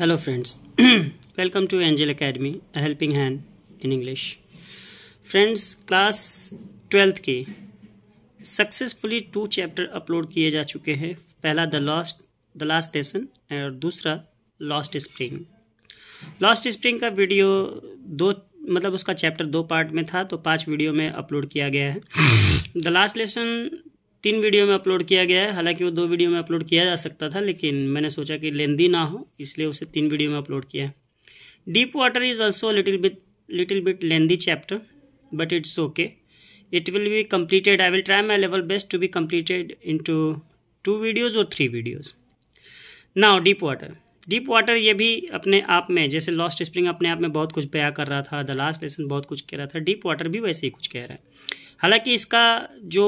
Hello friends welcome to Angel Academy, a helping hand in English friends class twelfth के successfully two chapter upload किए जा चुके हैं पहला the last the last lesson और दूसरा लॉस्ट स्प्रिंग लॉस्ट स्प्रिंग का वीडियो दो मतलब उसका चैप्टर दो पार्ट में था तो पांच वीडियो में अपलोड किया गया है द लास्ट लेसन तीन वीडियो में अपलोड किया गया है हालांकि वो दो वीडियो में अपलोड किया जा सकता था लेकिन मैंने सोचा कि लेंदी ना हो इसलिए उसे तीन वीडियो में अपलोड किया है deep water is also little bit little bit lengthy chapter but it's okay it will be completed I will try my level best to be completed in two videos or three videos now deep water deep water ये भी अपने आप में जैसे lost spring अपने आप में बहुत कुछ बया कर रहा था द लास्ट लेसन बहुत कुछ कह रहा था डीप वाटर भी वैसे ही कुछ कह रहा है हालांकि इसका जो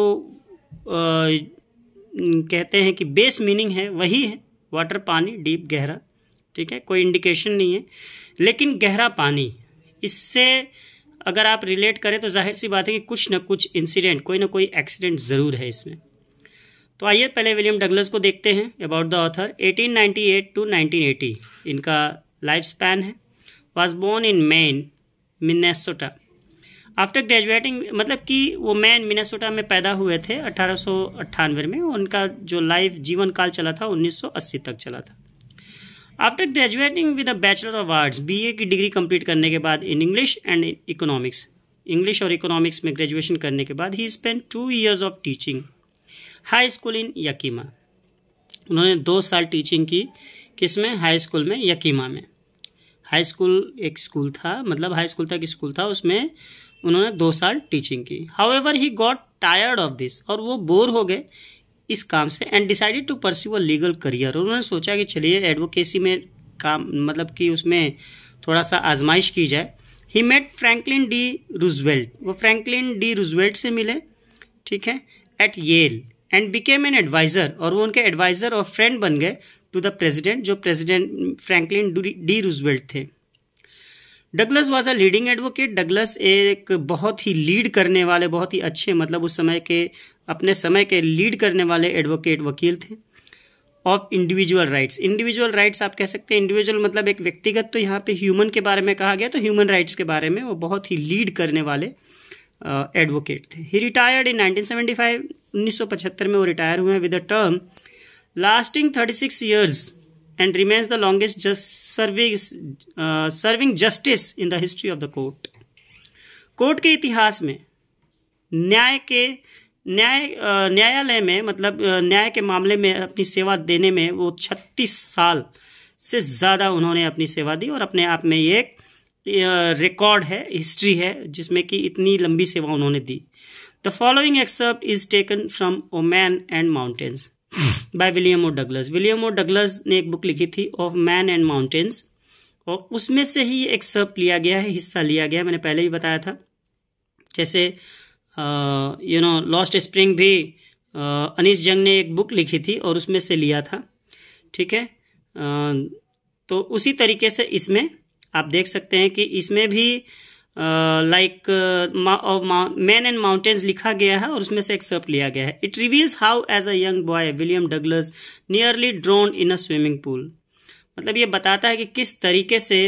कहते हैं कि बेस मीनिंग है वही है वाटर पानी डीप गहरा ठीक है कोई इंडिकेशन नहीं है लेकिन गहरा पानी इससे अगर आप रिलेट करें तो जाहिर सी बात है कि कुछ ना कुछ इंसिडेंट कोई ना कोई एक्सीडेंट ज़रूर है इसमें तो आइए पहले विलियम डगलस को देखते हैं अबाउट द ऑथर 1898 टू 1980 इनका लाइफ स्पैन है was born in Maine Minnesota after graduating मतलब कि वो मैन मिनासोटा में पैदा हुए थे अठारह में उनका जो लाइफ जीवन काल चला था 1980 तक चला था after graduating with a bachelor of arts BA की डिग्री कंप्लीट करने के बाद in English and in economics English और इकोनॉमिक्स में ग्रेजुएशन करने के बाद he spend two years of teaching high school in Yakima उन्होंने दो साल टीचिंग की किस में हाई स्कूल में यकीमा में हाई स्कूल एक स्कूल था मतलब हाई स्कूल तक स्कूल था उसमें उन्होंने दो साल टीचिंग की however he got tired of this और वो बोर हो गए इस काम से and decided to pursue a legal career उन्होंने सोचा कि चलिए एडवोकेसी में काम मतलब कि उसमें थोड़ा सा आजमाइश की जाए he met Franklin D Roosevelt वो फ्रैंकलिन डी रूजवेल्ट से मिले ठीक है at Yale and became an adviser और वो उनके एडवाइज़र और फ्रेंड बन गए टू द प्रेजिडेंट जो प्रेजिडेंट फ्रैंकलिन डी रूजवेल्ट थे Douglas was a leading advocate Douglas एक बहुत ही लीड करने वाले बहुत ही अच्छे मतलब उस समय के अपने समय के लीड करने वाले एडवोकेट वकील थे of individual rights individual rights आप कह सकते हैं इंडिविजुअल मतलब एक व्यक्तिगत तो यहाँ पे ह्यूमन के बारे में कहा गया तो ह्यूमन राइट्स के बारे में वो बहुत ही लीड करने वाले एडवोकेट थे ही रिटायर्ड इन 1975 1975 में वो रिटायर हुए हैं with a term lasting 36 six years and remains the longest just serving, uh, serving justice in the history of the court. Court के इतिहास में न्याय के न्याय uh, न्यायालय में मतलब uh, न्याय के मामले में अपनी सेवा देने में वो 36 साल से ज़्यादा उन्होंने अपनी सेवा दी और अपने आप में ये एक रिकॉर्ड uh, है हिस्ट्री है जिसमें कि इतनी लंबी सेवा उन्होंने दी the following excerpt is taken from of men and mountains by William O Douglas William O Douglas ने एक बुक लिखी थी ऑफ मैन एंड माउंटेन्स और उसमें से ही एक सर्प लिया गया है हिस्सा लिया गया मैंने पहले भी बताया था जैसे यू नो लॉस्ट स्प्रिंग भी अनिश जंग ने एक बुक लिखी थी और उसमें से लिया था ठीक है तो उसी तरीके से इसमें आप देख सकते हैं कि इसमें भी लाइक मैन एंड माउंटेन्स लिखा गया है और उसमें से एक्सेप्ट लिया गया है it reveals how as a young boy William Douglas nearly drowned in a swimming pool मतलब ये बताता है कि किस तरीके से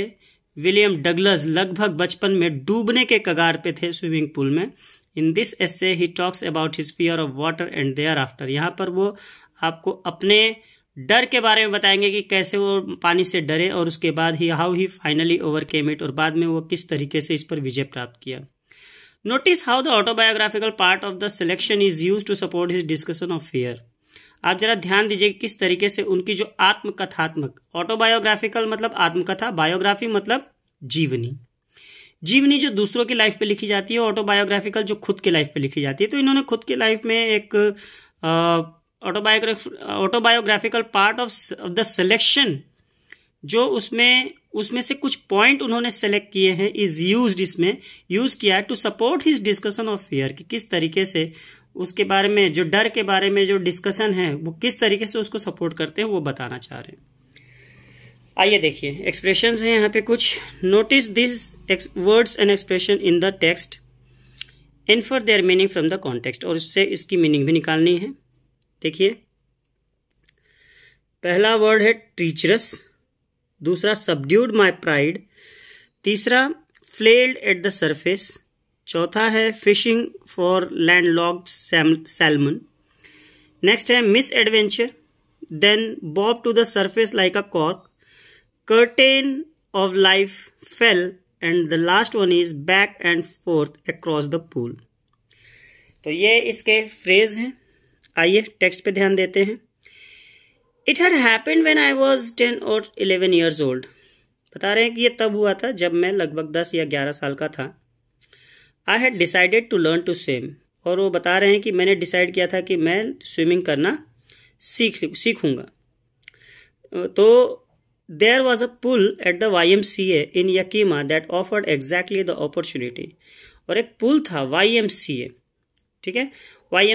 विलियम डगलस लगभग बचपन में डूबने के कगार पे थे स्विमिंग पूल में in this essay he talks about his fear fear of water and thereafter यहाँ पर वो आपको अपने डर के बारे में बताएंगे कि कैसे वो पानी से डरे और उसके बाद ही how he finally overcame it और बाद में वो किस तरीके से इस पर विजय प्राप्त किया notice how the autobiographical part of the selection is used to support his discussion of fear आप जरा ध्यान दीजिए कि किस तरीके से उनकी जो आत्मकथात्मक ऑटोबायोग्राफिकल मतलब आत्मकथा बायोग्राफी मतलब जीवनी जीवनी जो दूसरों की लाइफ पे लिखी जाती है ऑटोबायोग्राफिकल जो खुद के लाइफ पे लिखी जाती है तो इन्होंने खुद के लाइफ में एक आ, autobiographical part of the selection जो उसमें उसमें से कुछ पॉइंट उन्होंने सेलेक्ट किए हैं इज यूज इसमें यूज किया है to support his discussion of fear कि किस तरीके से उसके बारे में जो डर के बारे में जो डिस्कशन है वो किस तरीके से उसको सपोर्ट करते हैं वो बताना चाह रहे हैं आइए देखिए एक्सप्रेशन हैं यहाँ पे कुछ notice this words and expression in the text and for their meaning from the context और उससे इसकी मीनिंग भी निकालनी है देखिए पहला वर्ड है टीचरस दूसरा सबड्यूड माई प्राइड तीसरा फ्लेल्ड एट द सरफेस चौथा है fishing for landlocked salmon next है misadventure then bob to the surface like a cork curtain of life fell and the last one is back and forth across the pool तो ये इसके phrase हैं आइए text पे ध्यान देते हैं it had happened when I was ten और इलेवन ईयर्स ओल्ड बता रहे हैं कि ये तब हुआ था जब मैं लगभग दस या ग्यारह साल का था I had decided to learn to swim और वो बता रहे हैं कि मैंने डिसाइड किया था कि मैं स्विमिंग करना सीख सीखूंगा तो there was a pool at the Y M C A in Yakima that offered exactly the opportunity और एक पुल था वाई एम सी ए ठीक है वाई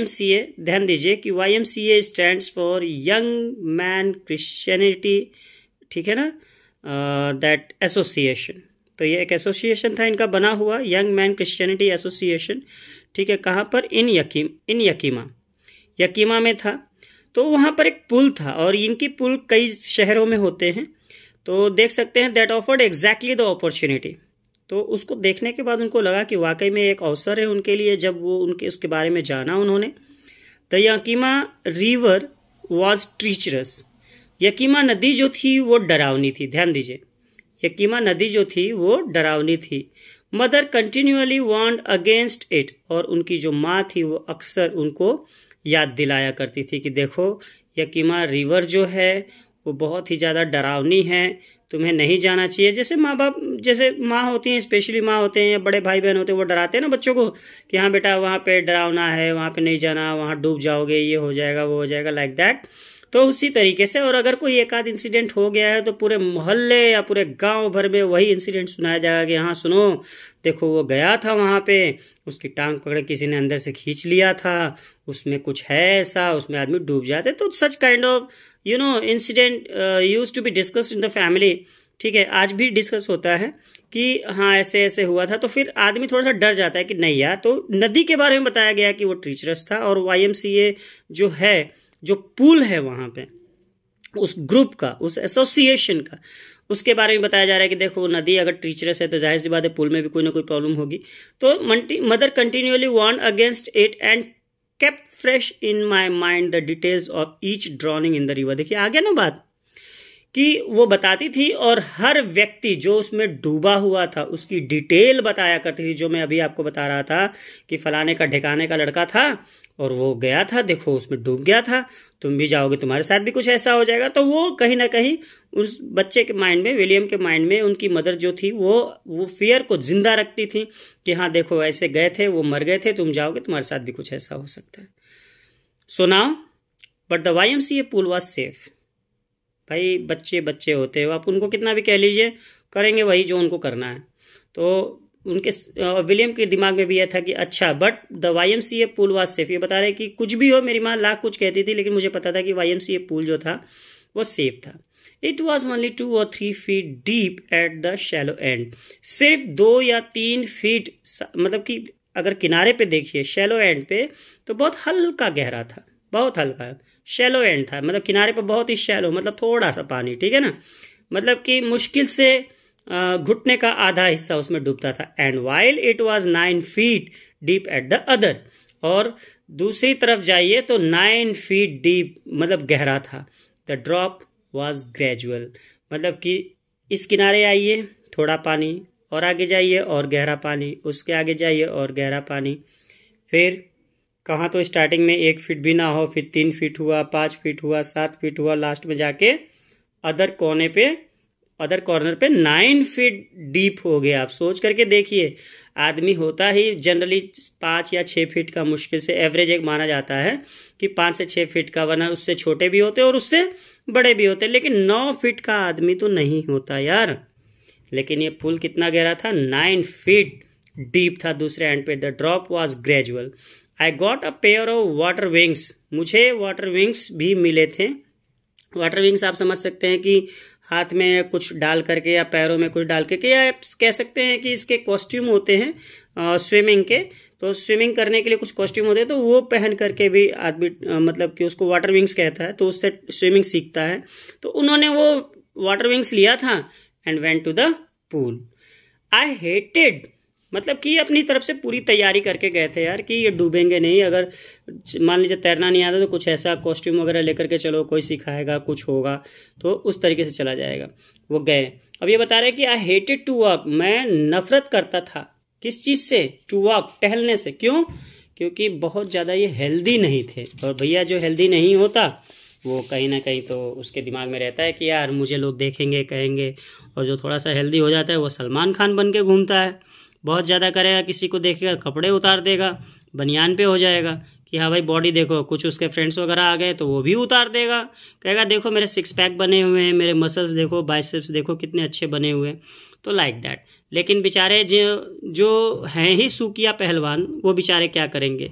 ध्यान दीजिए कि Y M C A stands for young man Christianity ठीक है ना दैट uh, एसोसिएशन तो ये एक एसोसिएशन था इनका बना हुआ यंग मैन क्रिश्चियनिटी एसोसिएशन ठीक है कहाँ पर इन यकीम इन यकीमा यकीमा में था तो वहाँ पर एक पुल था और इनकी पुल कई शहरों में होते हैं तो देख सकते हैं that offered exactly the opportunity तो उसको देखने के बाद उनको लगा कि वाकई में एक अवसर है उनके लिए जब वो उनके उसके बारे में जाना उन्होंने the Yakima river was treacherous Yakima नदी जो थी वो डरावनी थी ध्यान दीजिए यकीमा नदी जो थी वो डरावनी थी mother continually warned against it और उनकी जो माँ थी वो अक्सर उनको याद दिलाया करती थी कि देखो यकीमा रिवर जो है वो बहुत ही ज़्यादा डरावनी है तुम्हें नहीं जाना चाहिए जैसे माँ बाप जैसे माँ होती हैं स्पेशली माँ होते हैं या बड़े भाई बहन होते हैं वो डराते हैं ना बच्चों को कि हाँ बेटा वहाँ पे डरावना है वहाँ पे नहीं जाना वहाँ डूब जाओगे ये हो जाएगा वो हो जाएगा लाइक दैट तो उसी तरीके से और अगर कोई एक आध इंसिडेंट हो गया है तो पूरे मोहल्ले या पूरे गांव भर में वही इंसिडेंट सुनाया जाएगा कि हाँ सुनो देखो वो गया था वहाँ पे उसकी टांग पकड़ किसी ने अंदर से खींच लिया था उसमें कुछ है ऐसा उसमें आदमी डूब जाते तो such kind of you know incident used to be discussed in the family ठीक है आज भी डिस्कस होता है कि हाँ ऐसे ऐसे हुआ था तो फिर आदमी थोड़ा सा डर जाता है कि नहीं यार तो नदी के बारे में बताया गया कि वो ट्रीचरस था और वाई जो है जो पुल है वहाँ पे उस ग्रुप का उस एसोसिएशन का उसके बारे में बताया जा रहा है कि देखो नदी अगर ट्रीचरस है तो जाहिर सी बात है पुल में भी कोई ना कोई प्रॉब्लम होगी तो मदर कंटिन्यूअली वन against it and kept fresh in my mind the details of each drowning in the river देखिए आ गया ना बात कि वो बताती थी और हर व्यक्ति जो उसमें डूबा हुआ था उसकी डिटेल बताया करती थी जो मैं अभी आपको बता रहा था कि फलाने का ढिकाने का लड़का था और वो गया था देखो उसमें डूब गया था तुम भी जाओगे तुम्हारे साथ भी कुछ ऐसा हो जाएगा तो वो कहीं ना कहीं उस बच्चे के माइंड में विलियम के माइंड में उनकी मदर जो थी वो वो फियर को जिंदा रखती थी कि हाँ देखो ऐसे गए थे वो मर गए थे तुम जाओगे तुम्हारे साथ भी कुछ ऐसा हो सकता है सोनाओ but the Y M C A pool was safe भाई बच्चे बच्चे होते हो आप उनको कितना भी कह लीजिए करेंगे वही जो उनको करना है तो उनके विलियम के दिमाग में भी यह था कि अच्छा but the Y M C A pool was safe ये बता रहे कि कुछ भी हो मेरी माँ लाख कुछ कहती थी लेकिन मुझे पता था कि वाई एम सी ए पुल जो था वो सेफ था इट वॉज ओनली टू और three feet deep at the shallow end सिर्फ दो या तीन फीट मतलब कि अगर किनारे पे देखिए शेलो एंड पे तो बहुत हल्का गहरा था बहुत हल्का शेलो एंड था मतलब किनारे पर बहुत ही शेलो मतलब थोड़ा सा पानी ठीक है ना मतलब कि मुश्किल से घुटने का आधा हिस्सा उसमें डूबता था and while it was nine feet deep at the other और दूसरी तरफ जाइए तो नाइन फीट डीप मतलब गहरा था द ड्रॉप वॉज ग्रेजुअल मतलब कि इस किनारे आइए थोड़ा पानी और आगे जाइए और गहरा पानी उसके आगे जाइए और गहरा पानी फिर कहाँ तो स्टार्टिंग में एक फीट भी ना हो फिर तीन फीट हुआ पाँच फीट हुआ सात फीट हुआ लास्ट में जाके अदर कोने पे अदर कॉर्नर पे नाइन फीट डीप हो गया आप सोच करके देखिए आदमी होता ही जनरली पाँच या छः फीट का मुश्किल से एवरेज एक माना जाता है कि पाँच से छः फीट का वरना उससे छोटे भी होते और उससे बड़े भी होते लेकिन नौ फीट का आदमी तो नहीं होता यार लेकिन ये पुल कितना गहरा था नाइन फीट डीप था दूसरे एंड पे the drop was gradual I got a pair of water wings मुझे वाटर विंग्स भी मिले थे वाटर विंग्स आप समझ सकते हैं कि हाथ में कुछ डाल करके या पैरों में कुछ डाल करके या कह सकते हैं कि इसके कॉस्ट्यूम होते हैं स्विमिंग के तो स्विमिंग करने के लिए कुछ कॉस्ट्यूम होते हैं तो वो पहन करके भी आदमी मतलब कि उसको वाटर विंग्स कहता है तो उससे स्विमिंग सीखता है तो उन्होंने वो वाटर विंग्स लिया था and went to the pool I hated मतलब कि अपनी तरफ से पूरी तैयारी करके गए थे यार कि ये डूबेंगे नहीं अगर मान लीजिए तैरना नहीं आता तो कुछ ऐसा कॉस्ट्यूम वगैरह लेकर के चलो कोई सिखाएगा कुछ होगा तो उस तरीके से चला जाएगा वो गए अब ये बता रहे कि आई हेटेड टू वर्क मैं नफरत करता था किस चीज़ से टू वर्क टहलने से क्यों क्योंकि बहुत ज़्यादा ये हेल्दी नहीं थे और भैया जो हेल्दी नहीं होता वो कहीं ना कहीं तो उसके दिमाग में रहता है कि यार मुझे लोग देखेंगे कहेंगे और जो थोड़ा सा हेल्दी हो जाता है वो सलमान खान बन के घूमता है बहुत ज़्यादा करेगा किसी को देखेगा कपड़े उतार देगा बनियान पे हो जाएगा कि हाँ भाई बॉडी देखो कुछ उसके फ्रेंड्स वगैरह आ गए तो वो भी उतार देगा कहेगा देखो मेरे सिक्स पैक बने हुए हैं मेरे मसल्स देखो बाइसेप्स देखो कितने अच्छे बने हुए हैं तो लाइक दैट लेकिन बेचारे जो जो हैं ही सूखिया पहलवान वो बेचारे क्या करेंगे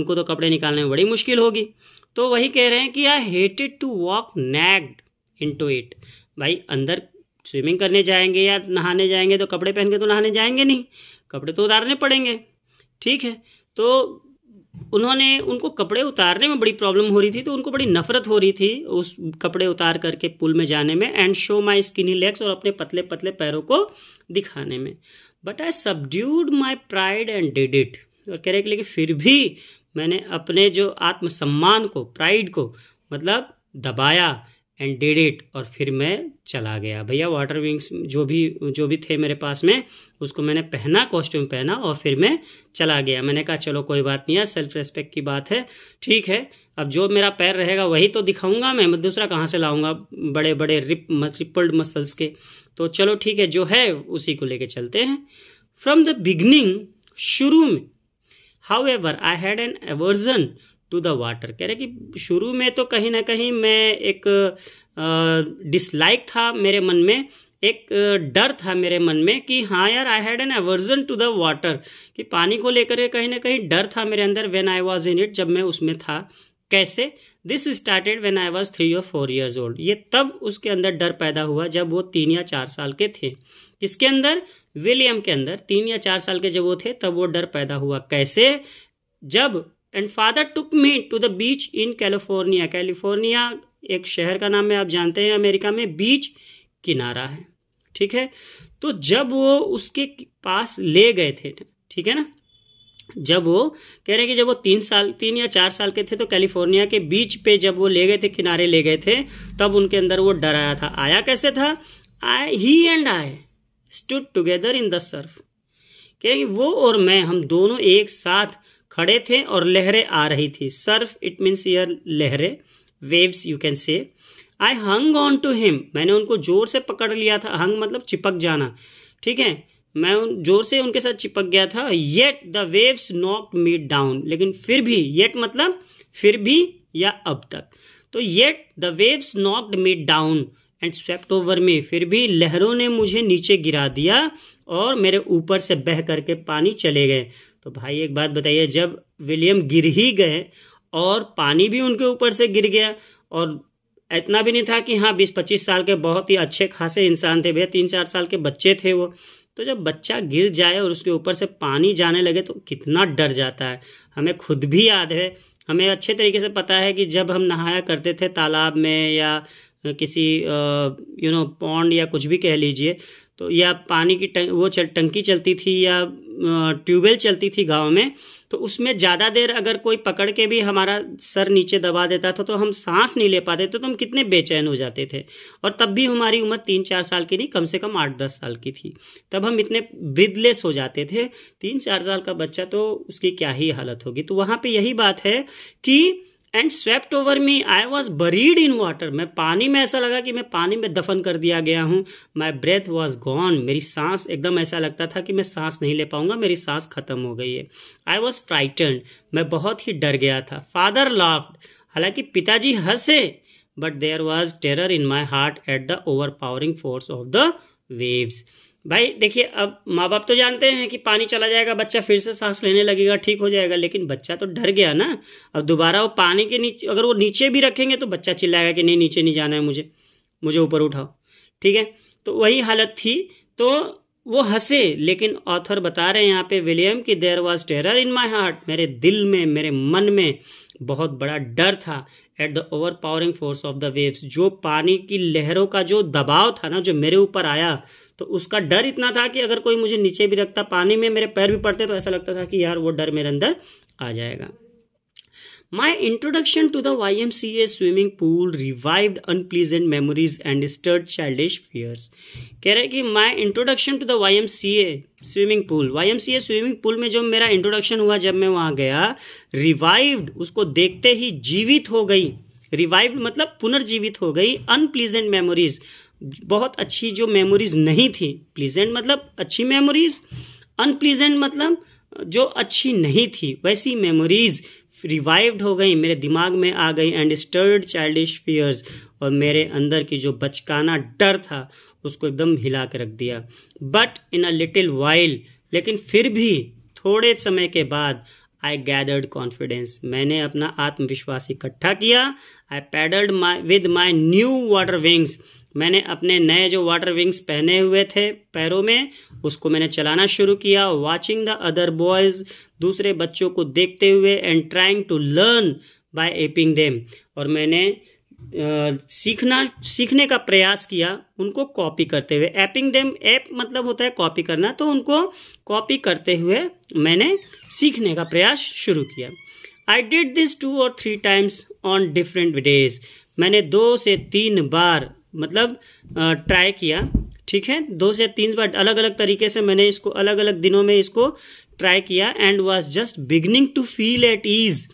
उनको तो कपड़े निकालने में बड़ी मुश्किल होगी तो वही कह रहे हैं कि I hated to walk nagged in to it भाई अंदर स्विमिंग करने जाएंगे या नहाने जाएंगे तो कपड़े पहन के तो नहाने जाएंगे नहीं कपड़े तो उतारने पड़ेंगे ठीक है तो उन्होंने उनको कपड़े उतारने में बड़ी प्रॉब्लम हो रही थी तो उनको बड़ी नफरत हो रही थी उस कपड़े उतार करके पुल में जाने में and show my skinny legs और अपने पतले पतले पैरों को दिखाने में but I subdued my pride and did it और कह रहे कि लेकिन फिर भी मैंने अपने जो आत्मसम्मान को प्राइड को मतलब दबाया एंड डेड इट और फिर मैं चला गया भैया वाटर विंग्स जो भी जो भी थे मेरे पास में उसको मैंने पहना कॉस्ट्यूम पहना और फिर मैं चला गया मैंने कहा चलो कोई बात नहीं है सेल्फ रेस्पेक्ट की बात है ठीक है अब जो मेरा पैर रहेगा वही तो दिखाऊंगा मैं मैं दूसरा कहाँ से लाऊंगा बड़े बड़े रिप रिपल्ड मसल्स के तो चलो ठीक है जो है उसी को लेके चलते हैं फ्रॉम द बिगनिंग शुरू में however I had an aversion to the water कह रहे कि शुरू में तो कहीं ना कहीं मैं एक डिसलाइक था मेरे मन में एक डर था मेरे मन में कि हाँ यार I had an aversion to the water कि पानी को लेकर कहीं ना कहीं डर था मेरे अंदर when I was in it जब मैं उसमें था कैसे this started when I was three और फोर ईयर्स ओल्ड ये तब उसके अंदर डर पैदा हुआ जब वो तीन या चार साल के थे इसके अंदर विलियम के अंदर तीन या चार साल के जब वो थे तब वो डर पैदा हुआ कैसे जब and father took me to the beach in California California एक शहर का नाम है आप जानते हैं अमेरिका में बीच किनारा है ठीक है तो जब वो उसके पास ले गए थे ठीक है ना जब वो कह रहे हैं कि जब वो तीन साल तीन या चार साल के थे तो कैलिफोर्निया के बीच पे जब वो ले गए थे किनारे ले गए थे तब उनके अंदर वो डर आया था आया कैसे था I he and I stood together in the surf कह रहे कि वो और मैं हम दोनों एक साथ खड़े थे और लहरें आ रही थी सर्फ इट मीन्स यर लहरें waves you can say I hung on to him मैंने उनको जोर से पकड़ लिया था हंग मतलब चिपक जाना ठीक है मैं उन जोर से उनके साथ चिपक गया था yet the waves not me down लेकिन फिर भी येट मतलब फिर भी या अब तक तो yet the waves knock me down and swept over me फिर भी लहरों ने मुझे नीचे गिरा दिया और मेरे ऊपर से बह करके पानी चले गए तो भाई एक बात बताइए जब विलियम गिर ही गए और पानी भी उनके ऊपर से गिर गया और इतना भी नहीं था कि हाँ बीस पच्चीस साल के बहुत ही अच्छे खासे इंसान थे भैया तीन चार साल के बच्चे थे वो तो जब बच्चा गिर जाए और उसके ऊपर से पानी जाने लगे तो कितना डर जाता है हमें खुद भी याद है हमें अच्छे तरीके से पता है कि जब हम नहाया करते थे तालाब में या किसी यू नो पौंड या कुछ भी कह लीजिए तो या पानी की टं, वो चल टंकी चलती थी या ट्यूबवेल चलती थी गांव में तो उसमें ज़्यादा देर अगर कोई पकड़ के भी हमारा सर नीचे दबा देता था तो हम सांस नहीं ले पाते थे तो हम कितने बेचैन हो जाते थे और तब भी हमारी उम्र तीन चार साल की नहीं कम से कम आठ दस साल की थी तब हम इतने ब्रिदलेस हो जाते थे तीन चार साल का बच्चा तो उसकी क्या ही हालत होगी तो वहाँ पर यही बात है कि and swept over me I was buried in water मैं पानी में ऐसा लगा कि मैं पानी में दफन कर दिया गया हूँ माई ब्रेथ वॉज गॉन मेरी सांस एकदम ऐसा लगता था कि मैं सांस नहीं ले पाऊंगा मेरी सांस खत्म हो गई है आई वॉज फ्राइटन मैं बहुत ही डर गया था फादर लाफ्ड हालांकि पिताजी हंसे but there was terror in my heart at the overpowering force of the waves भाई देखिए अब माँ बाप तो जानते हैं कि पानी चला जाएगा बच्चा फिर से सांस लेने लगेगा ठीक हो जाएगा लेकिन बच्चा तो डर गया ना अब दोबारा वो पानी के नीचे अगर वो नीचे भी रखेंगे तो बच्चा चिल्लाएगा कि नहीं नीचे नहीं जाना है मुझे मुझे ऊपर उठाओ ठीक है तो वही हालत थी तो वो हंसे लेकिन ऑथर बता रहे हैं यहाँ पे विलियम की there was terror in my heart मेरे दिल में मेरे मन में बहुत बड़ा डर था at the overpowering force of the waves जो पानी की लहरों का जो दबाव था ना जो मेरे ऊपर आया तो उसका डर इतना था कि अगर कोई मुझे नीचे भी रखता पानी में मेरे पैर भी पड़ते तो ऐसा लगता था कि यार वो डर मेरे अंदर आ जाएगा My introduction to the YMCA swimming pool revived unpleasant memories and stirred childish fears. कह रहे कि my introduction to the YMCA swimming pool Y M C A swimming pool में जो मेरा इंट्रोडक्शन हुआ जब मैं वहाँ गया रिवाइव्ड उसको देखते ही जीवित हो गई रिवाइव्ड मतलब पुनर्जीवित हो गई अनप्लीजेंट मेमोरीज बहुत अच्छी जो मेमोरीज नहीं थी प्लीजेंट मतलब अच्छी मेमोरीज अनप्लीजेंट मतलब जो अच्छी नहीं थी वैसी मेमोरीज रिवाइव्ड हो गई मेरे दिमाग में आ गई एंड स्टर्ड चाइल्डिश फियर्स और मेरे अंदर की जो बचकाना डर था उसको एकदम हिला के रख दिया but in a little while लेकिन फिर भी थोड़े समय के बाद आई गैदर्ड कॉन्फिडेंस मैंने अपना आत्मविश्वास इकट्ठा किया I paddled my with my new water wings मैंने अपने नए जो वाटर विंग्स पहने हुए थे पैरों में उसको मैंने चलाना शुरू किया वॉचिंग द अदर बॉयज़ दूसरे बच्चों को देखते हुए and trying to learn by aping them और मैंने सीखना सीखने का प्रयास किया उनको कॉपी करते हुए एपिंग देम ऐप मतलब होता है कॉपी करना तो उनको कॉपी करते हुए मैंने सीखने का प्रयास शुरू किया आई डिड दिस टू और three times on different days मैंने दो से तीन बार मतलब ट्राई किया ठीक है दो से तीन बार अलग अलग तरीके से मैंने इसको अलग अलग दिनों में इसको ट्राई किया and was just beginning to feel at ease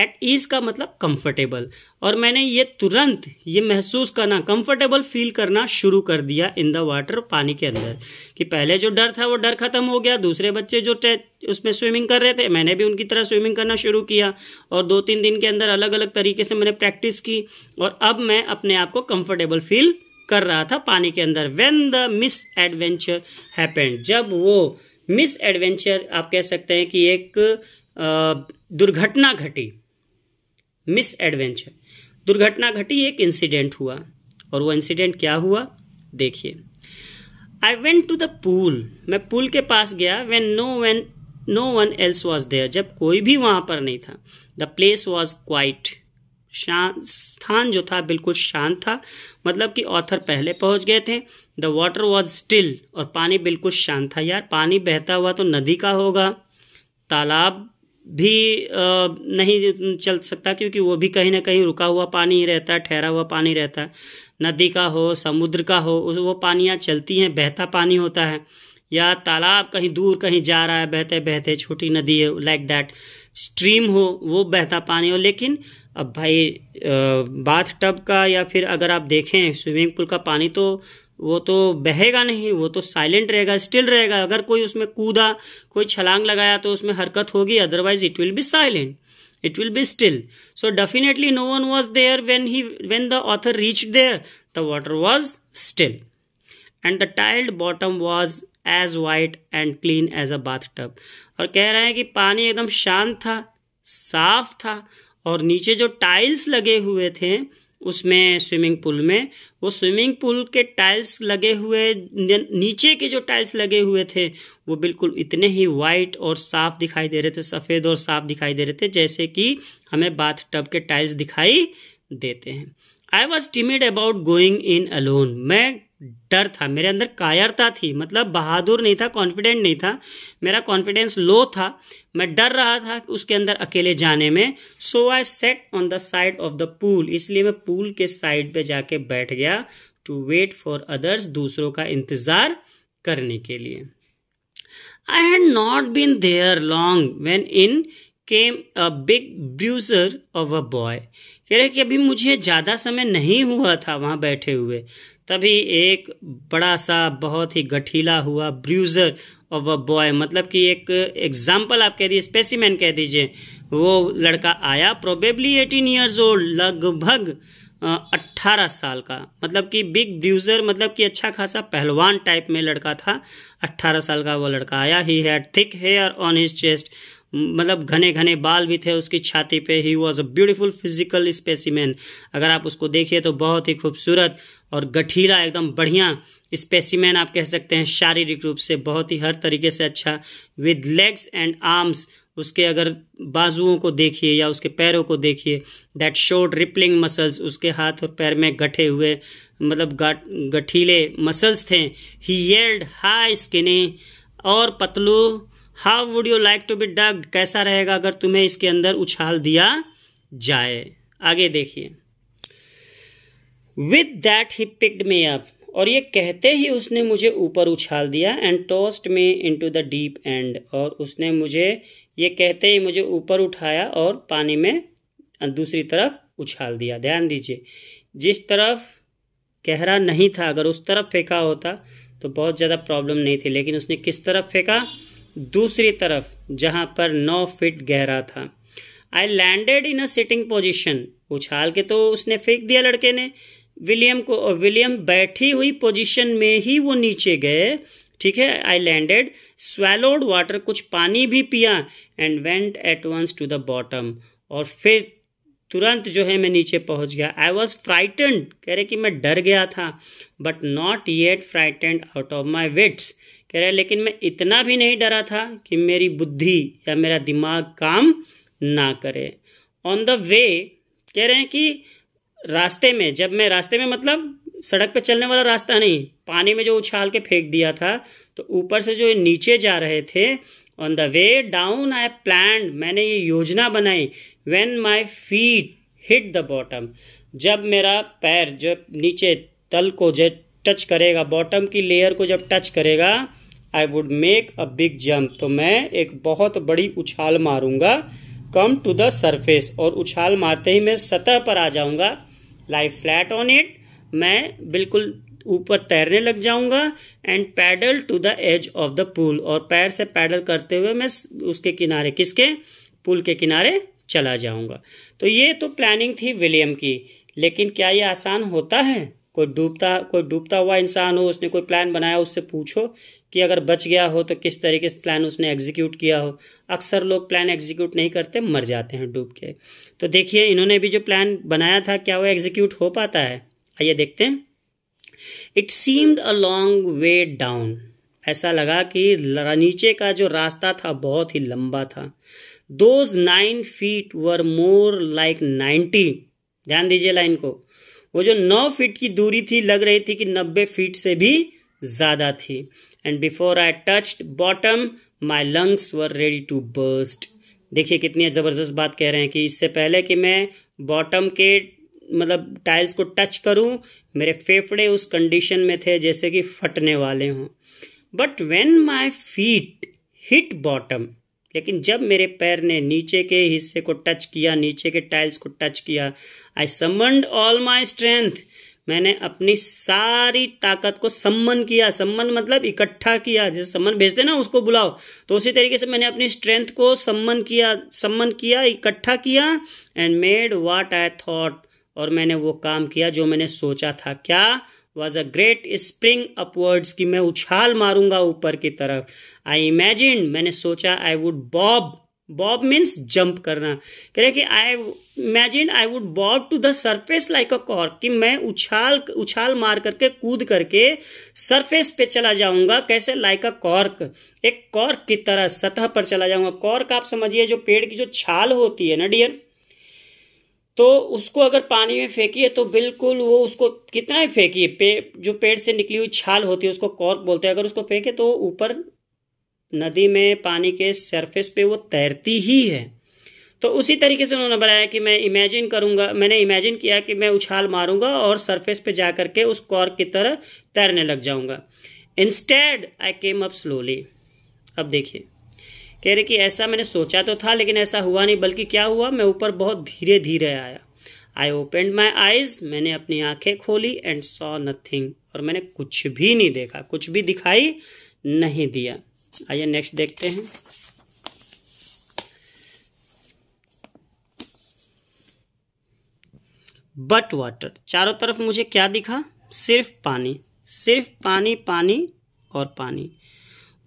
at ease का मतलब कंफर्टेबल और मैंने ये तुरंत ये महसूस करना कंफर्टेबल फील करना शुरू कर दिया इन द वाटर पानी के अंदर कि पहले जो डर था वो डर खत्म हो गया दूसरे बच्चे जो उसमें स्विमिंग कर रहे थे मैंने भी उनकी तरह स्विमिंग करना शुरू किया और दो तीन दिन के अंदर अलग अलग तरीके से मैंने प्रैक्टिस की और अब मैं अपने आप को कंफर्टेबल फील कर रहा था पानी के अंदर when the misadventure happened जब वो मिस एडवेंचर आप कह सकते हैं कि एक दुर्घटना घटी मिस एडवेंचर दुर्घटना घटी एक इंसिडेंट हुआ और वो इंसिडेंट क्या हुआ देखिए I went to the pool मैं पूल के पास गया when no when no one else was there जब कोई भी वहां पर नहीं था द प्लेस वॉज क्वाइट शांत स्थान जो था बिल्कुल शांत था मतलब कि ऑथर पहले पहुंच गए थे द वॉटर वॉज स्टिल और पानी बिल्कुल शांत था यार पानी बहता हुआ तो नदी का होगा तालाब भी नहीं चल सकता क्योंकि वो भी कहीं ना कहीं रुका हुआ पानी ही रहता है ठहरा हुआ पानी रहता है नदी का हो समुद्र का हो उस वो पानियाँ चलती हैं बहता पानी होता है या तालाब कहीं दूर कहीं जा रहा है बहते बहते छोटी नदी है लाइक दैट स्ट्रीम हो वो बहता पानी हो लेकिन अब भाई बाथ टब का या फिर अगर आप देखें स्विमिंग पूल का पानी तो वो तो बहेगा नहीं वो तो साइलेंट रहेगा स्टिल रहेगा अगर कोई उसमें कूदा कोई छलांग लगाया तो उसमें हरकत होगी otherwise it will be silent it will be still so definitely no one was there when he when the author reach there the water was still and the tiled bottom was as white and clean as a bathtub और कह रहे हैं कि पानी एकदम शांत था साफ था और नीचे जो टाइल्स लगे हुए थे उसमें स्विमिंग पूल में वो स्विमिंग पूल के टाइल्स लगे हुए नीचे के जो टाइल्स लगे हुए थे वो बिल्कुल इतने ही वाइट और साफ दिखाई दे रहे थे सफ़ेद और साफ दिखाई दे रहे थे जैसे कि हमें बाथ टब के टाइल्स दिखाई देते हैं I was timid about going in alone मैं डर था मेरे अंदर कायरता थी मतलब बहादुर नहीं था कॉन्फिडेंट नहीं था मेरा कॉन्फिडेंस लो था मैं डर रहा था उसके अंदर अकेले जाने में so I sat on the side of the pool इसलिए मैं पूल के साइड पे जाके बैठ गया टू वेट फॉर अदर्स दूसरों का इंतज़ार करने के लिए I had not been there long when in came a big bruiser of a boy कह रहे कि अभी मुझे ज़्यादा समय नहीं हुआ था वहाँ बैठे हुए तभी एक बड़ा सा बहुत ही गठीला हुआ ब्रूजर ऑफ अ बॉय मतलब कि एक एग्जाम्पल आप कह दीजिए स्पेसीमैन कह दीजिए वो लड़का आया प्रोबेबली एटीन ईयर्स ओल्ड लगभग अट्ठारह साल का मतलब कि बिग ब्यूजर मतलब कि अच्छा खासा पहलवान टाइप में लड़का था अट्ठारह साल का वो लड़का आया he had thick hair on his chest मतलब घने घने बाल भी थे उसकी छाती पे he was a beautiful physical specimen अगर आप उसको देखिए तो बहुत ही खूबसूरत और गठीला एकदम बढ़िया स्पेसिमैन आप कह सकते हैं शारीरिक रूप से बहुत ही हर तरीके से अच्छा विद लेग्स एंड आर्म्स उसके अगर बाजुओं को देखिए या उसके पैरों को देखिए दैट शोड रिपलिंग मसल्स उसके हाथ और पैर में गठे हुए मतलब गठीले मसल्स थे ही येल्ड हाई स्किनी और पतलू how would you like to be dug कैसा रहेगा अगर तुम्हें इसके अंदर उछाल दिया जाए आगे देखिए with that he picked me up और ये कहते ही उसने मुझे ऊपर उछाल दिया and tossed me in to the deep end और उसने मुझे ये कहते ही मुझे ऊपर उठाया और पानी में दूसरी तरफ उछाल दिया ध्यान दीजिए जिस तरफ गहरा नहीं था अगर उस तरफ फेंका होता तो बहुत ज़्यादा प्रॉब्लम नहीं थी लेकिन उसने किस तरफ फेंका दूसरी तरफ जहां पर नौ फिट गहरा था I landed in a sitting position उछाल के तो उसने फेंक दिया लड़के ने विलियम को और विलियम बैठी हुई पोजीशन में ही वो नीचे गए ठीक है आई लैंडेड स्वेलोड वाटर कुछ पानी भी पिया and went at once to the bottom और फिर तुरंत जो है मैं नीचे पहुंच गया आई वॉज फ्राइटेंड कह रहे कि मैं डर गया था but not yet frightened out of my wits कह रहे लेकिन मैं इतना भी नहीं डरा था कि मेरी बुद्धि या मेरा दिमाग काम ना करे ऑन द वे कह रहे हैं कि रास्ते में जब मैं रास्ते में मतलब सड़क पे चलने वाला रास्ता नहीं पानी में जो उछाल के फेंक दिया था तो ऊपर से जो नीचे जा रहे थे on the way down I plan मैंने ये योजना बनाई when my feet hit the bottom जब मेरा पैर जब नीचे तल को जब टच करेगा बॉटम की लेयर को जब टच करेगा I would make a big jump तो मैं एक बहुत बड़ी उछाल मारूंगा कम टू द सरफेस और उछाल मारते ही मैं सतह पर आ जाऊंगा लाइफ फ्लैट ऑन इट मैं बिल्कुल ऊपर तैरने लग जाऊंगा and paddle to the edge of the pool और पैर से पैडल करते हुए मैं उसके किनारे किसके पुल के किनारे चला जाऊंगा तो ये तो प्लानिंग थी विलियम की लेकिन क्या ये आसान होता है कोई डूबता कोई डूबता हुआ इंसान हो उसने कोई प्लान बनाया उससे पूछो कि अगर बच गया हो तो किस तरीके से प्लान उसने एग्जीक्यूट किया हो अक्सर लोग प्लान एग्जीक्यूट नहीं करते मर जाते हैं डूब के तो देखिए इन्होंने भी जो प्लान बनाया था क्या वो एग्जीक्यूट हो पाता है आइए देखते हैं it seemed a long way down ऐसा लगा कि नीचे का जो रास्ता था बहुत ही लंबा था those nine feet were more like ninety ध्यान दीजिए लाइन को वो जो नौ फीट की दूरी थी लग रही थी कि नब्बे फीट से भी ज्यादा थी and before I touched bottom my lungs were ready to burst देखिए कितनी ज़बरदस्त बात कह रहे हैं कि इससे पहले कि मैं बॉटम के मतलब टाइल्स को टच करूं मेरे फेफड़े उस कंडीशन में थे जैसे कि फटने वाले हों but when my feet hit bottom लेकिन जब मेरे पैर ने नीचे के हिस्से को टच किया नीचे के टाइल्स को टच किया I summoned all my strength मैंने अपनी सारी ताकत को सम्मन किया सम्मन मतलब इकट्ठा किया जैसे सम्मन भेजते ना उसको बुलाओ तो उसी तरीके से मैंने अपनी स्ट्रेंथ को सम्मन किया सम्मन किया इकट्ठा किया and made what I thought और मैंने वो काम किया जो मैंने सोचा था क्या was a great spring upwards की मैं उछाल मारूंगा ऊपर की तरफ आई इमेजिन मैंने सोचा I would bob bob means jump करना कह रहे कि I imagine I would bob to the surface like a cork कि मैं उछाल उछाल मार करके कूद करके सरफेस पे चला जाऊंगा कैसे लाइक अ कॉर्क एक कॉर्क की तरह सतह पर चला जाऊंगा कॉर्क आप समझिए जो पेड़ की जो छाल होती है ना डियर तो उसको अगर पानी में फेंकी है तो बिल्कुल वो उसको कितना ही फेंकी है पे जो पेड़ से निकली हुई छाल होती है उसको कॉर्क बोलते हैं अगर उसको फेंके तो ऊपर नदी में पानी के सरफेस पे वो तैरती ही है तो उसी तरीके से उन्होंने बताया कि मैं इमेजिन करूंगा मैंने इमेजिन किया कि मैं उछाल मारूंगा और सरफेस पे जा करके उस कौर की तरह तैरने लग जाऊंगा instead I came up slowly अब देखिए कह रहे कि ऐसा मैंने सोचा तो था लेकिन ऐसा हुआ नहीं बल्कि क्या हुआ मैं ऊपर बहुत धीरे धीरे आया आई ओपेंड माई आईज मैंने अपनी आंखें खोली एंड सॉ नथिंग और मैंने कुछ भी नहीं देखा कुछ भी दिखाई नहीं दिया आइए नेक्स्ट देखते हैं बट वाटर चारों तरफ मुझे क्या दिखा सिर्फ पानी सिर्फ पानी पानी और पानी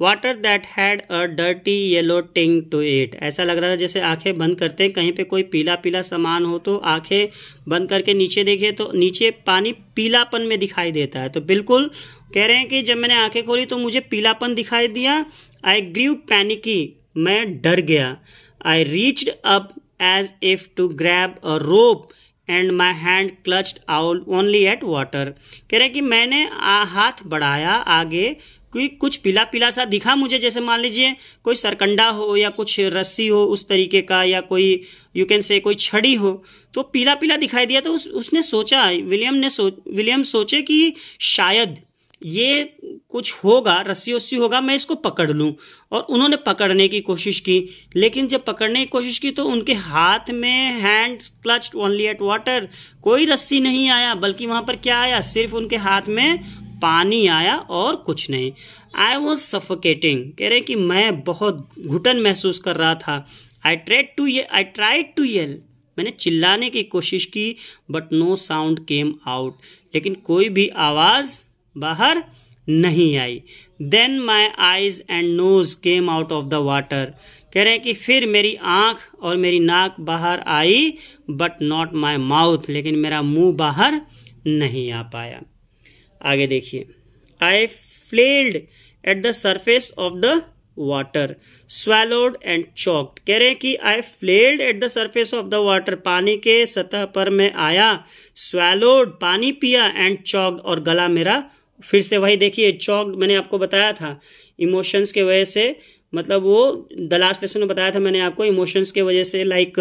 water that had a dirty yellow tinge to it ऐसा लग रहा था जैसे आंखें बंद करते हैं कहीं पे कोई पीला पीला सामान हो तो आंखें बंद करके नीचे देखिए तो नीचे पानी पीलापन में दिखाई देता है तो बिल्कुल कह रहे हैं कि जब मैंने आंखें खोली तो मुझे पीलापन दिखाई दिया आई ग्रीव पैनिकी मैं डर गया I reached up as if to grab a rope and my hand clutched out only at water कह रहे कि मैंने हाथ बढ़ाया आगे कोई कुछ पीला पीला सा दिखा मुझे जैसे मान लीजिए कोई सरकंडा हो या कुछ रस्सी हो उस तरीके का या कोई यू कैन से कोई छड़ी हो तो पीला पीला दिखाई दिया तो उस उसने सोचा विलियम ने सो विलियम सोचे कि शायद ये कुछ होगा रस्सी वस्सी होगा मैं इसको पकड़ लूँ और उन्होंने पकड़ने की कोशिश की लेकिन जब पकड़ने की कोशिश की तो उनके हाथ में hand clutch only at water कोई रस्सी नहीं आया बल्कि वहाँ पर क्या आया सिर्फ उनके हाथ में पानी आया और कुछ नहीं आई वॉज सफोकेटिंग कह रहे कि मैं बहुत घुटन महसूस कर रहा था आई ट्रेड टू ये आई ट्राइड टू येल मैंने चिल्लाने की कोशिश की but no sound came out लेकिन कोई भी आवाज़ बाहर नहीं आई then my eyes and nose came out of the water कह रहे हैं कि फिर मेरी आँख और मेरी नाक बाहर आई बट नॉट माई माउथ लेकिन मेरा मुंह बाहर नहीं आ पाया आगे देखिए I flailed at the surface of the water swallowed and choked कह रहे हैं कि I flailed at the surface of the water पानी के सतह पर मैं आया स्वेलोड पानी पिया एंड चौक और गला मेरा फिर से वही देखिए चौक मैंने आपको बताया था इमोशंस के वजह से मतलब वो द लास्ट लेसन में बताया था मैंने आपको इमोशंस के वजह से लाइक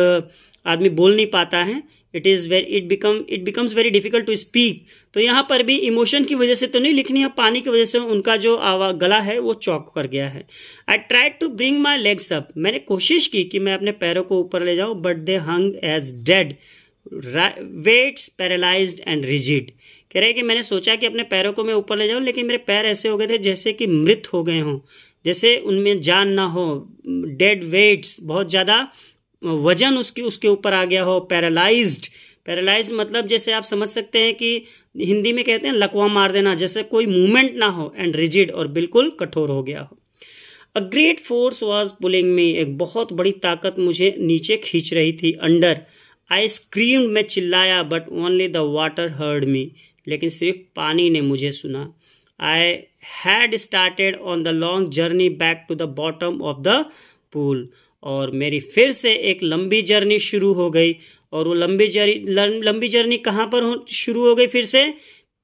आदमी बोल नहीं पाता है it is very it become it becomes very difficult to speak तो यहाँ पर भी इमोशन की वजह से तो नहीं लिखनी है पानी की वजह से उनका जो आवा गला है वो चौक कर गया है I try to bring my legs up मैंने कोशिश की कि मैं अपने पैरों को ऊपर ले जाऊँ but they hung as dead weights paralyse and rigid कह रहे हैं कि मैंने सोचा कि अपने पैरों को मैं ऊपर ले जाऊँ लेकिन मेरे पैर ऐसे हो गए थे जैसे कि मृत हो गए हों जैसे उनमें जान ना हो डेड वेट्स बहुत ज़्यादा वजन उसकी उसके ऊपर आ गया हो पैरालाइज्ड पैरालाइज मतलब जैसे आप समझ सकते हैं कि हिंदी में कहते हैं लकवा मार देना जैसे कोई मूवमेंट ना हो एंड रिजिड और बिल्कुल कठोर हो गया हो a great force was pulling me एक बहुत बड़ी ताकत मुझे नीचे खींच रही थी अंडर आइसक्रीम में चिल्लाया but only the water heard me लेकिन सिर्फ पानी ने मुझे सुना I had started on the long journey back to the bottom of the pool और मेरी फिर से एक लंबी जर्नी शुरू हो गई और वो लंबी जर्नी लंबी जर्नी कहाँ पर शुरू हो गई फिर से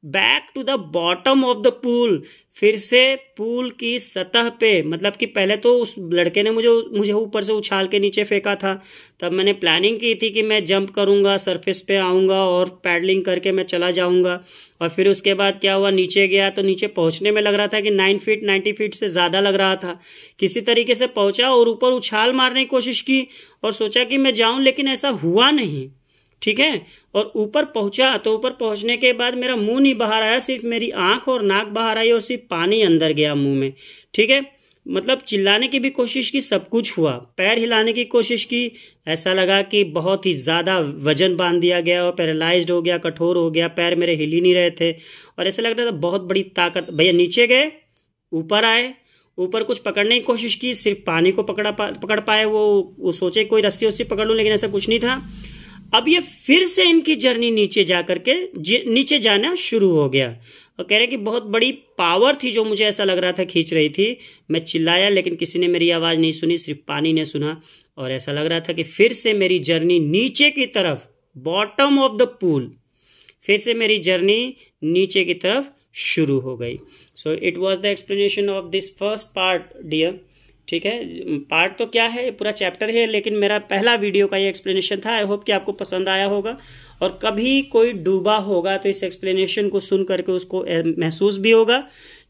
back to the bottom of the pool फिर से पूल की सतह पे मतलब कि पहले तो उस लड़के ने मुझे मुझे ऊपर से उछाल के नीचे फेंका था तब मैंने प्लानिंग की थी कि मैं जंप करूंगा सरफेस पे आऊंगा और पैडलिंग करके मैं चला जाऊंगा और फिर उसके बाद क्या हुआ नीचे गया तो नीचे पहुंचने में लग रहा था कि नाइन फीट नाइन्टी फीट से ज़्यादा लग रहा था किसी तरीके से पहुंचा और ऊपर उछाल मारने की कोशिश की और सोचा कि मैं जाऊं लेकिन ऐसा हुआ नहीं ठीक है और ऊपर पहुंचा तो ऊपर पहुंचने के बाद मेरा मुंह नहीं बाहर आया सिर्फ मेरी आंख और नाक बाहर आई और सिर्फ पानी अंदर गया मुंह में ठीक है मतलब चिल्लाने की भी कोशिश की सब कुछ हुआ पैर हिलाने की कोशिश की ऐसा लगा कि बहुत ही ज़्यादा वजन बांध दिया गया और पैरालाइज हो गया कठोर हो गया पैर मेरे हिल ही नहीं रहे थे और ऐसा लग रहा था बहुत बड़ी ताकत भैया नीचे गए ऊपर आए ऊपर कुछ पकड़ने की कोशिश की सिर्फ पानी को पकड़ा पा, पकड़ पाए वो, वो सोचे कोई रस्सी उस्सी पकड़ लूँ लेकिन ऐसा कुछ नहीं था अब ये फिर से इनकी जर्नी नीचे जा करके नीचे जाना शुरू हो गया और कह रहे कि बहुत बड़ी पावर थी जो मुझे ऐसा लग रहा था खींच रही थी मैं चिल्लाया लेकिन किसी ने मेरी आवाज़ नहीं सुनी सिर्फ पानी ने सुना और ऐसा लग रहा था कि फिर से मेरी जर्नी नीचे की तरफ बॉटम ऑफ द पूल फिर से मेरी जर्नी नीचे की तरफ शुरू हो गई so it was the explanation of this first part dear ठीक है पार्ट तो क्या है पूरा चैप्टर है लेकिन मेरा पहला वीडियो का ये एक्सप्लेनेशन था आई होप कि आपको पसंद आया होगा और कभी कोई डूबा होगा तो इस एक्सप्लेनेशन को सुन करके उसको महसूस भी होगा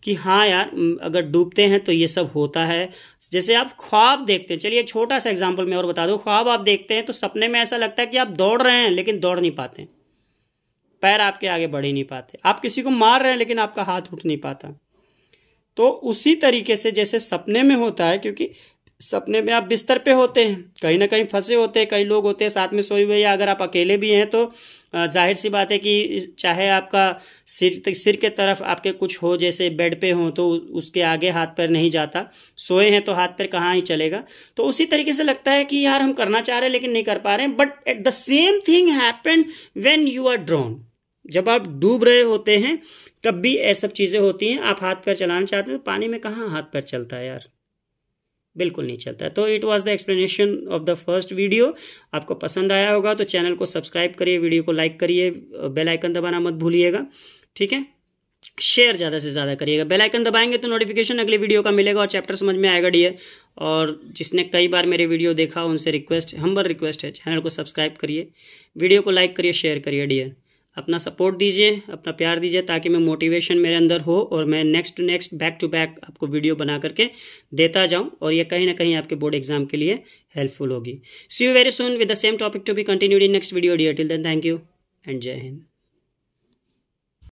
कि हाँ यार अगर डूबते हैं तो ये सब होता है जैसे आप ख्वाब देखते हैं चलिए छोटा सा एग्जाम्पल मैं और बता दूँ ख्वाब आप देखते हैं तो सपने में ऐसा लगता है कि आप दौड़ रहे हैं लेकिन दौड़ नहीं पाते पैर आपके आगे बढ़ ही नहीं पाते आप किसी को मार रहे हैं लेकिन आपका हाथ उठ नहीं पाता तो उसी तरीके से जैसे सपने में होता है क्योंकि सपने में आप बिस्तर पे होते हैं कहीं ना कहीं फंसे होते हैं कई लोग होते हैं साथ में सोए हुए या अगर आप अकेले भी हैं तो जाहिर सी बात है कि चाहे आपका सिर सिर के तरफ आपके कुछ हो जैसे बेड पे हो तो उसके आगे हाथ पर नहीं जाता सोए हैं तो हाथ पर कहाँ ही चलेगा तो उसी तरीके से लगता है कि यार हम करना चाह रहे हैं लेकिन नहीं कर पा रहे हैं but at the same thing happen when you are drown जब आप डूब रहे होते हैं तब भी ये सब चीज़ें होती हैं आप हाथ पैर चलाना चाहते हैं तो पानी में कहाँ हाथ पैर चलता है यार बिल्कुल नहीं चलता है तो it was the explanation of the first video आपको पसंद आया होगा तो चैनल को सब्सक्राइब करिए वीडियो को लाइक करिए बेल आइकन दबाना मत भूलिएगा ठीक है शेयर ज़्यादा से ज़्यादा करिएगा बेल आइकन दबाएंगे तो नोटिफिकेशन अगले वीडियो का मिलेगा और चैप्टर समझ में आएगा डियर और जिसने कई बार मेरे वीडियो देखा उनसे रिक्वेस्ट हम्बर रिक्वेस्ट है चैनल को सब्सक्राइब करिए वीडियो को लाइक करिए शेयर करिए डियर अपना सपोर्ट दीजिए अपना प्यार दीजिए ताकि मैं मोटिवेशन मेरे अंदर हो और मैं next to next back to back आपको वीडियो बना करके देता जाऊं और ये कहीं ना कहीं आपके बोर्ड एग्जाम के लिए हेल्पफुल होगी see you very soon with the same topic to be continued in next video dear till then thank you and Jai Hind